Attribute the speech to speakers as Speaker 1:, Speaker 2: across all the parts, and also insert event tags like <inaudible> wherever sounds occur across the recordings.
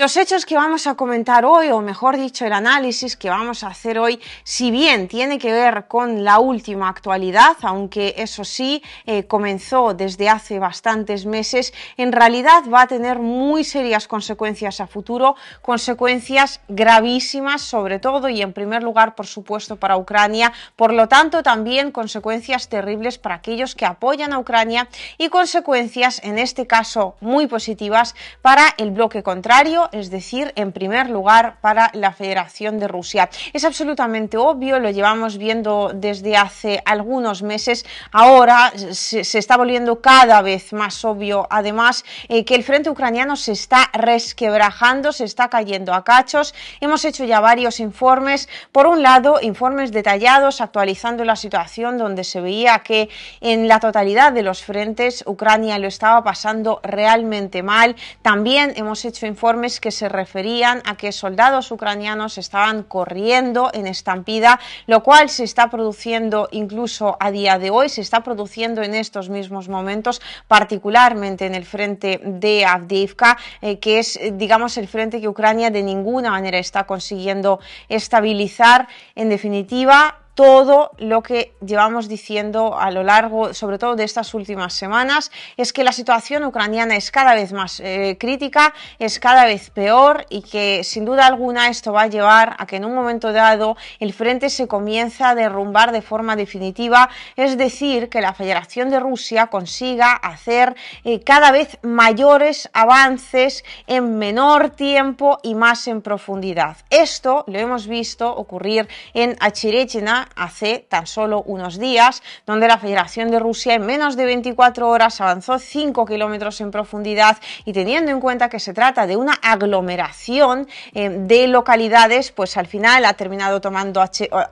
Speaker 1: Los hechos que vamos a comentar hoy, o mejor dicho, el análisis que vamos a hacer hoy, si bien tiene que ver con la última actualidad, aunque eso sí eh, comenzó desde hace bastantes meses, en realidad va a tener muy serias consecuencias a futuro, consecuencias gravísimas sobre todo y en primer lugar, por supuesto, para Ucrania, por lo tanto también consecuencias terribles para aquellos que apoyan a Ucrania y consecuencias, en este caso, muy positivas para el bloque contrario es decir, en primer lugar para la Federación de Rusia. Es absolutamente obvio, lo llevamos viendo desde hace algunos meses, ahora se, está volviendo cada vez más obvio, además, eh, que el frente ucraniano se está resquebrajando, se está cayendo a cachos. Hemos hecho ya varios informes, por un lado, informes detallados actualizando la situación donde se veía que en la totalidad de los frentes Ucrania lo estaba pasando realmente mal. También hemos hecho informes que se referían a que soldados ucranianos estaban corriendo en estampida, lo cual se está produciendo incluso a día de hoy, se está produciendo en estos mismos momentos, particularmente en el frente de Avdivka, eh, que es, eh, digamos, el frente que Ucrania de ninguna manera está consiguiendo estabilizar. En definitiva, todo lo que llevamos diciendo a lo largo, sobre todo de estas últimas semanas, es que la situación ucraniana es cada vez más eh, crítica, es cada vez peor y que sin duda alguna esto va a llevar a que en un momento dado el frente se comienza a derrumbar de forma definitiva, es decir, que la Federación de Rusia consiga hacer eh, cada vez mayores avances en menor tiempo y más en profundidad. Esto lo hemos visto ocurrir en Achirechina, hace tan solo unos días, donde la Federación de Rusia en menos de 24 horas avanzó 5 kilómetros en profundidad y teniendo en cuenta que se trata de una aglomeración eh, de localidades, pues al final ha terminado tomando a,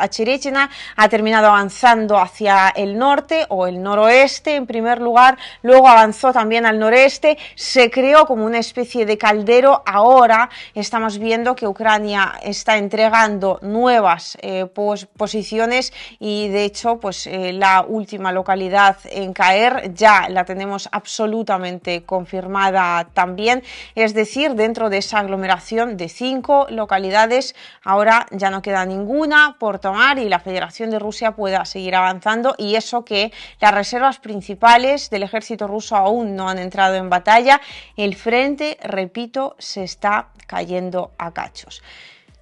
Speaker 1: Cherechena, ha terminado avanzando hacia el norte o el noroeste en primer lugar, luego avanzó también al noreste, se creó como una especie de caldero, ahora estamos viendo que Ucrania está entregando nuevas eh, pues, posiciones y de hecho pues eh, la última localidad en caer ya la tenemos absolutamente confirmada también, es decir, dentro de esa aglomeración de cinco localidades ahora ya no queda ninguna por tomar y la Federación de Rusia pueda seguir avanzando y eso que las reservas principales del ejército ruso aún no han entrado en batalla, el frente, repito, se está cayendo a cachos.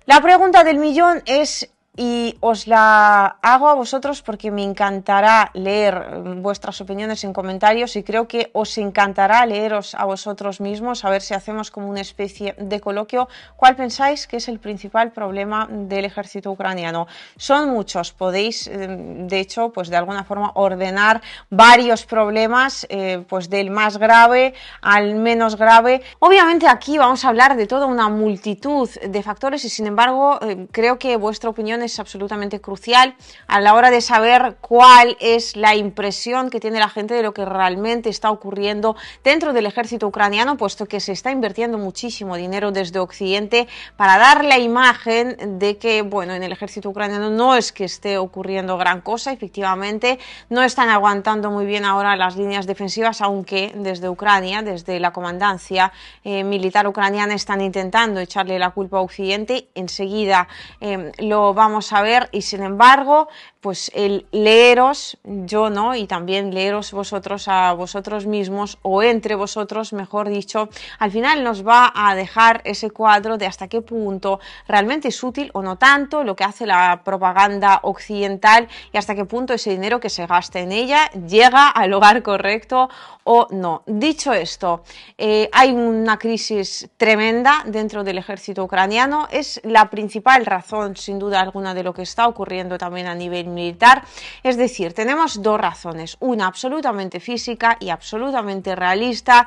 Speaker 1: La pregunta del millón es y os la hago a vosotros porque me encantará leer vuestras opiniones en comentarios y creo que os encantará leeros a vosotros mismos, a ver si hacemos como una especie de coloquio. ¿Cuál pensáis que es el principal problema del ejército ucraniano? Son muchos, podéis eh, de hecho pues de alguna forma ordenar varios problemas eh, pues del más grave al menos grave. Obviamente aquí vamos a hablar de toda una multitud de factores y sin embargo eh, creo que vuestra opinión es absolutamente crucial a la hora de saber cuál es la impresión que tiene la gente de lo que realmente está ocurriendo dentro del ejército ucraniano, puesto que se está invirtiendo muchísimo dinero desde Occidente para dar la imagen de que, bueno, en el ejército ucraniano no es que esté ocurriendo gran cosa, efectivamente, no están aguantando muy bien ahora las líneas defensivas, aunque desde Ucrania, desde la comandancia eh, militar ucraniana, están intentando echarle la culpa a Occidente. Enseguida eh, lo vamos vamos a ver y sin embargo pues el leeros yo, ¿no? Y también leeros vosotros a vosotros mismos o entre vosotros, mejor dicho, al final nos va a dejar ese cuadro de hasta qué punto realmente es útil o no tanto lo que hace la propaganda occidental y hasta qué punto ese dinero que se gasta en ella llega al hogar correcto o no. Dicho esto, eh, hay una crisis tremenda dentro del ejército ucraniano, es la principal razón, sin duda alguna, de lo que está ocurriendo también a nivel militar. Es decir, tenemos dos razones, una absolutamente física y absolutamente realista,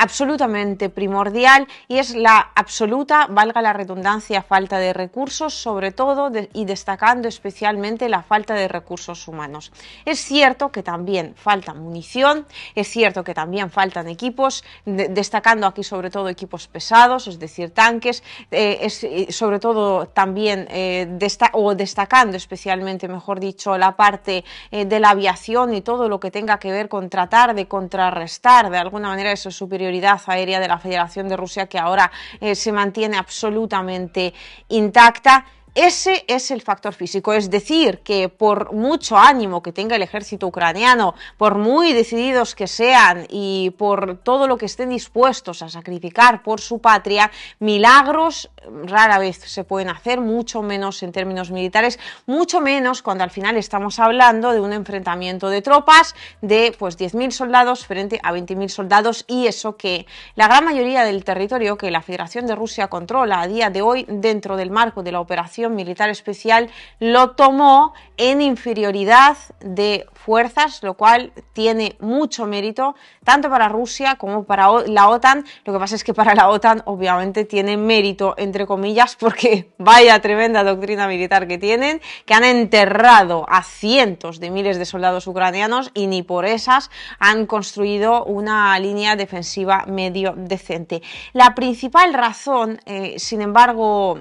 Speaker 1: absolutamente primordial, y es la absoluta, valga la redundancia, falta de recursos, sobre todo y destacando especialmente la falta de recursos humanos. Es cierto que también falta munición, es cierto que también faltan equipos, destacando aquí sobre todo equipos pesados, es decir, tanques, eh, eh, sobre todo también eh, o destacando especialmente, mejor dicho, la parte eh, de la aviación y todo lo que tenga que ver con tratar de contrarrestar de alguna manera esa superioridad aérea de la Federación de Rusia que ahora eh, se mantiene absolutamente intacta. Ese es el factor físico, es decir, que por mucho ánimo que tenga el ejército ucraniano, por muy decididos que sean y por todo lo que estén dispuestos a sacrificar por su patria, milagros mm, rara vez se pueden hacer, mucho menos en términos militares, mucho menos cuando al final estamos hablando de un enfrentamiento de tropas de pues 10.000 soldados frente a 20.000 soldados y eso que la gran mayoría del territorio que la Federación de Rusia controla a día de hoy dentro del marco de la operación Militar Especial lo tomó en inferioridad de fuerzas, lo cual tiene mucho mérito tanto para Rusia como para la OTAN. Lo que pasa es que para la OTAN obviamente tiene mérito, entre comillas, porque <laughs> vaya tremenda doctrina militar que tienen, que han enterrado a cientos de miles de soldados ucranianos y ni por esas han construido una línea defensiva medio decente. La principal razón, eh, sin embargo,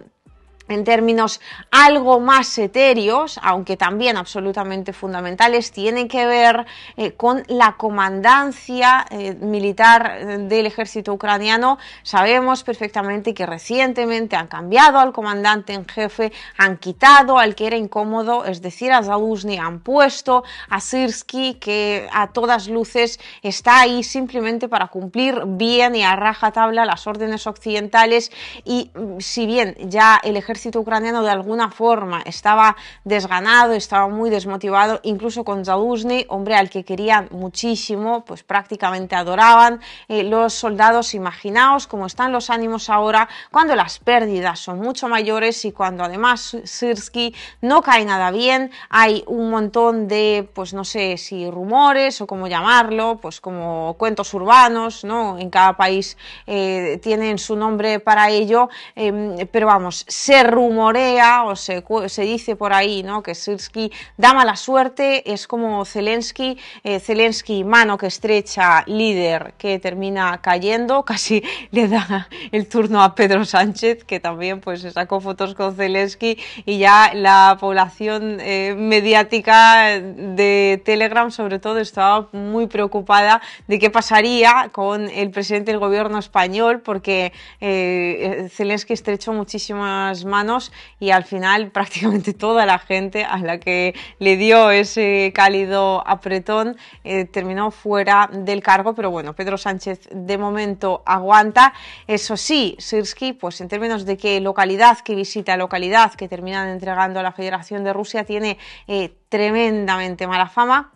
Speaker 1: en términos algo más etéreos, aunque también absolutamente fundamentales, tienen que ver eh, con la comandancia eh, militar eh, del ejército ucraniano. Sabemos perfectamente que recientemente han cambiado al comandante en jefe, han quitado al que era incómodo, es decir, a Zaluzny, han puesto a Sirsky, que a todas luces está ahí simplemente para cumplir bien y a rajatabla las órdenes occidentales. Y mm, si bien ya el ejército ejército ucraniano de alguna forma estaba desganado, estaba muy desmotivado, incluso con Zaluzny, hombre al que querían muchísimo, pues prácticamente adoraban eh, los soldados. Imaginaos cómo están los ánimos ahora cuando las pérdidas son mucho mayores y cuando además Sirsky no cae nada bien, hay un montón de, pues no sé si rumores o cómo llamarlo, pues como cuentos urbanos, ¿no? En cada país eh, tienen su nombre para ello, em, pero vamos, ser rumorea o se, se dice por ahí ¿no? que Zelensky da mala suerte, es como Zelensky, eh, Zelensky mano que estrecha, líder que termina cayendo, <laughs> casi le da el turno a Pedro Sánchez, que también pues sacó fotos con Zelensky y ya la población eh, mediática de Telegram sobre todo estaba muy preocupada de qué pasaría con el presidente del gobierno español porque eh, Zelensky estrechó muchísimas manos y al final <laughs> prácticamente toda la gente a la que le dio ese cálido apretón eh, terminó fuera del cargo, pero bueno, Pedro Sánchez de momento aguanta. Eso sí, Sirsky pues en términos de que localidad que visita, localidad que terminan entregando a la Federación de Rusia, tiene eh, tremendamente mala fama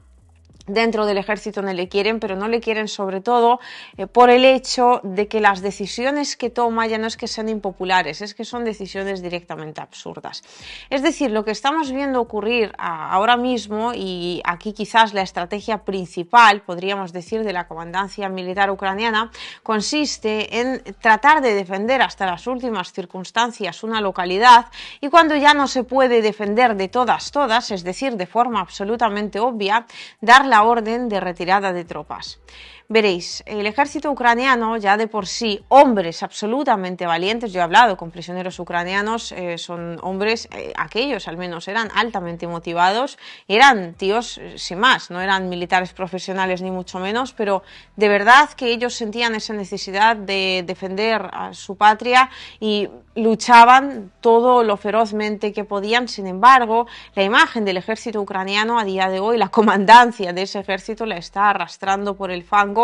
Speaker 1: dentro del ejército no le quieren, pero no le quieren sobre todo eh, por el hecho de que las decisiones que toma ya no es que sean impopulares, es que son decisiones directamente absurdas. Es decir, lo que estamos viendo ocurrir ahora mismo y aquí quizás la estrategia principal, podríamos decir, de la comandancia militar ucraniana consiste en tratar de defender hasta las últimas circunstancias una localidad y cuando ya no se puede defender de todas, todas, es decir, de forma absolutamente obvia, dar orden de retirada de tropas. Veréis, el ejército ucraniano ya de por sí, hombres absolutamente valientes, yo he hablado con prisioneros ucranianos, eh, son hombres, eh, aquellos al menos eran altamente motivados, eran tíos eh, sin más, no eran militares profesionales ni mucho menos, pero de verdad que ellos sentían esa necesidad de defender a su patria y luchaban todo lo ferozmente que podían, sin embargo, la imagen del ejército ucraniano a día de hoy, la comandancia de ese ejército la está arrastrando por el fango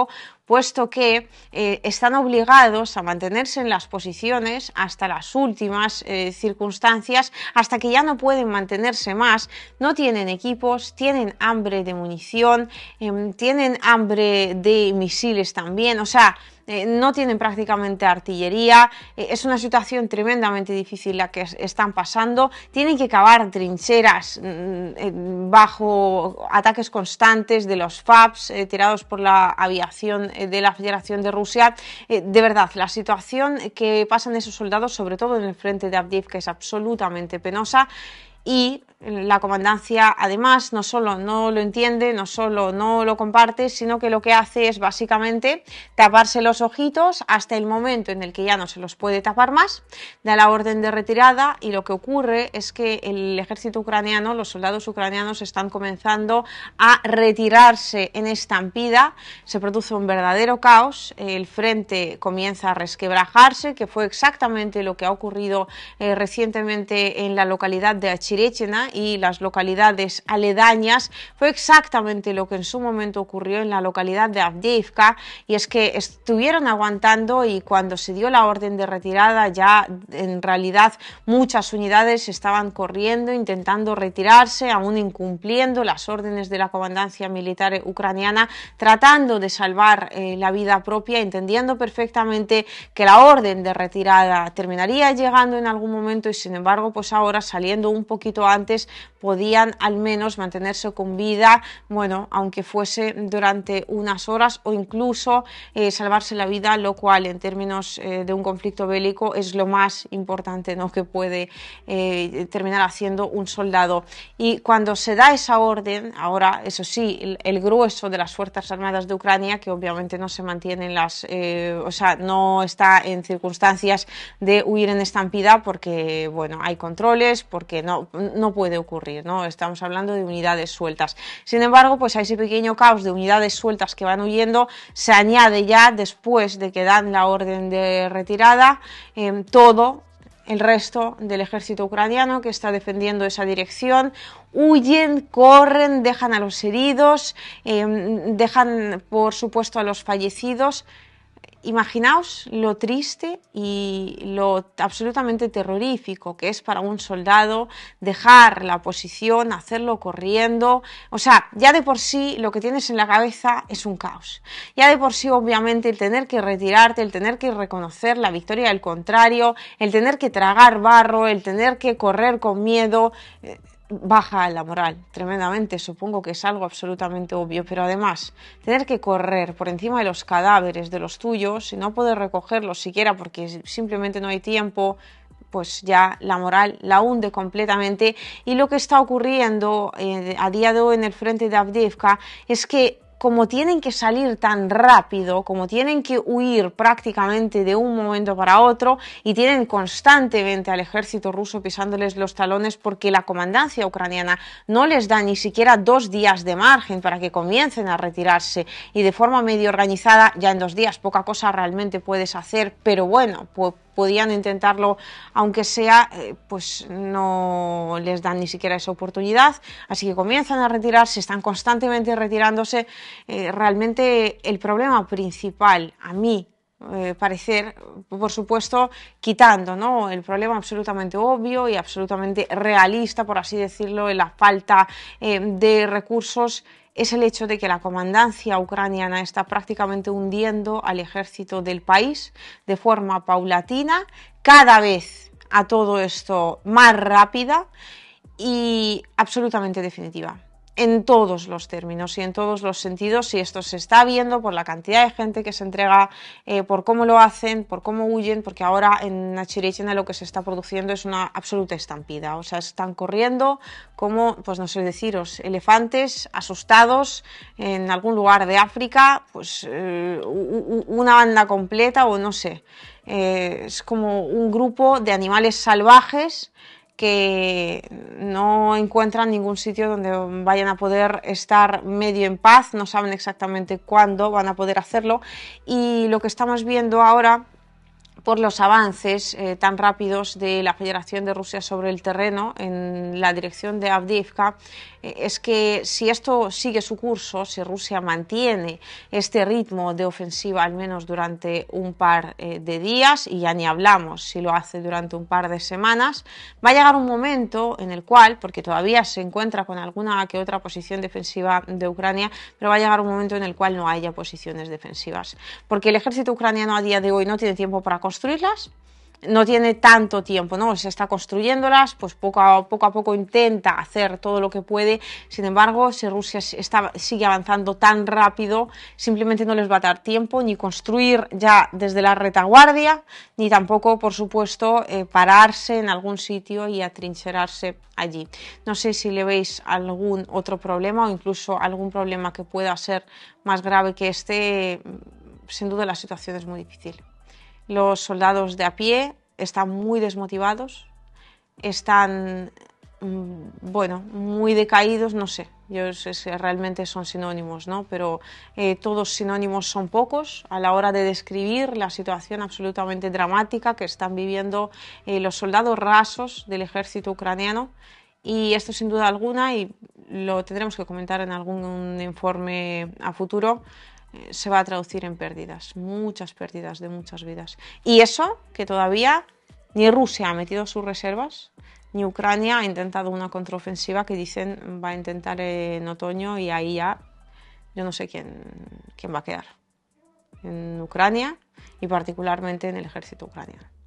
Speaker 1: puesto que eh, están obligados a mantenerse en las posiciones hasta las últimas eh, circunstancias, hasta que ya no pueden mantenerse más, no tienen equipos, tienen hambre de munición, em, tienen hambre de misiles también, o sea, eh, no tienen prácticamente artillería, eh, es una situación tremendamente difícil la que están pasando, tienen que cavar trincheras mm, eh, bajo ataques constantes de los FAPs tirados por la aviación de la Federación de Rusia. de verdad, la situación que pasan esos soldados, sobre todo en el frente de Abdiv, que es absolutamente penosa y la comandancia, además, no solo no lo entiende, no solo no lo comparte, sino que lo que hace es básicamente taparse los ojitos hasta el momento en el que ya no se los puede tapar más, da la orden de retirada y lo que ocurre es que el ejército ucraniano, los soldados ucranianos están comenzando a retirarse en estampida, se produce un verdadero caos, el frente comienza a resquebrajarse, que fue exactamente lo que ha ocurrido eh, recientemente en la localidad de Achirechena, y las localidades aledañas fue exactamente lo que en su momento ocurrió en la localidad de Avdiivka y es que estuvieron aguantando y cuando se dio la orden de retirada ya en realidad muchas unidades estaban corriendo, intentando retirarse, aún incumpliendo las órdenes de la comandancia militar ucraniana, tratando de salvar eh, la vida propia, entendiendo perfectamente que la orden de retirada terminaría llegando en algún momento y sin embargo pues ahora saliendo un poquito antes podían al menos mantenerse con vida, bueno, aunque fuese durante unas horas o incluso eh, salvarse la vida, lo cual en términos eh, de un conflicto bélico es lo más importante ¿no? que puede eh, terminar haciendo un soldado. Y cuando se da esa orden, ahora eso sí, el, grueso de las Fuerzas Armadas de Ucrania, que obviamente no se mantienen las, o sea, no está en circunstancias de huir en estampida porque, bueno, hay controles, porque no, no puede ocurrir, ¿no? Estamos hablando de unidades sueltas. Sin embargo, pues a ese pequeño caos de unidades sueltas que van huyendo se añade ya después de que dan la orden de retirada eh, todo el resto del ejército ucraniano que está defendiendo esa dirección. Huyen, corren, dejan a los heridos, eh, dejan por supuesto a los fallecidos. Imaginaos lo triste y lo absolutamente terrorífico que es para un soldado dejar la posición, hacerlo corriendo. O sea, ya de por sí lo que tienes en la cabeza es un caos. Ya de por sí, obviamente, el tener que retirarte, el tener que reconocer la victoria del contrario, el tener que tragar barro, el tener que correr con miedo, eh, baja la moral tremendamente, supongo que es algo absolutamente obvio, pero además tener que correr por encima de los cadáveres de los tuyos y no poder recogerlos siquiera porque simplemente no hay tiempo, pues ya la moral la hunde completamente y lo que está ocurriendo eh, a día de hoy en el frente de Avdiivka es que como tienen que salir tan rápido, como tienen que huir prácticamente de un momento para otro y tienen constantemente al ejército ruso pisándoles los talones porque la comandancia ucraniana no les da ni siquiera dos días de margen para que comiencen a retirarse y de forma medio organizada ya en dos días poca cosa realmente puedes hacer, pero bueno, pues podían intentarlo, aunque sea, eh, pues no les dan ni siquiera esa oportunidad, así que comienzan a retirarse, están constantemente retirándose. Eh, realmente el problema principal a mí eh, parecer, por supuesto, quitando ¿no? el problema absolutamente obvio y absolutamente realista, por así decirlo, en la falta eh, de recursos es el hecho de que la comandancia ucraniana está prácticamente hundiendo al ejército del país de forma paulatina, cada vez a todo esto más rápida y absolutamente definitiva en todos los términos y en todos los sentidos y esto se está viendo por la cantidad de gente que se entrega, eh, por cómo lo hacen, por cómo huyen, porque ahora en Nachirichena lo que se está produciendo es una absoluta estampida, o sea, están corriendo como, pues no sé deciros, elefantes asustados en algún lugar de África, pues eh, una banda completa o no sé, eh, es como un grupo de animales salvajes que no encuentran ningún sitio donde vayan a poder estar medio en paz, no saben exactamente cuándo van a poder hacerlo y lo que estamos viendo ahora por los avances eh, tan rápidos de la Federación de Rusia sobre el terreno en la dirección de Avdivka, eh, es que si esto sigue su curso, si Rusia mantiene este ritmo de ofensiva al menos durante un par eh, de días, y ya ni hablamos si lo hace durante un par de semanas, va a llegar un momento en el cual, porque todavía se encuentra con alguna que otra posición defensiva de Ucrania, pero va a llegar un momento en el cual no haya posiciones defensivas, porque el ejército ucraniano a día de hoy no tiene tiempo para construirlas. No tiene tanto tiempo, ¿no? Se está construyéndolas, pues poco a, poco a poco intenta hacer todo lo que puede. Sin embargo, si Rusia sigue avanzando tan rápido, simplemente no les va a dar tiempo ni construir ya desde la retaguardia, ni tampoco, por supuesto, eh, pararse en algún sitio y atrincherarse allí. No sé si le veis algún otro problema o incluso algún problema que pueda ser más grave que este. Sin duda la situación es muy difícil. Los soldados de a pie están muy desmotivados, están, mm, bueno, muy decaídos, no sé, yo sé si realmente son sinónimos, ¿no? Pero eh, todos sinónimos son pocos a la hora de describir la situación absolutamente dramática que están viviendo eh, los soldados rasos del ejército ucraniano. Y esto sin duda alguna, y lo tendremos que comentar en algún informe a futuro, eh, se va a traducir en pérdidas, muchas pérdidas de muchas vidas. Y eso que todavía ni Rusia ha metido sus reservas, ni Ucrania ha intentado una contraofensiva que dicen va a intentar en otoño y ahí ya yo no sé quién, quién va a quedar en Ucrania y particularmente en el ejército ucraniano.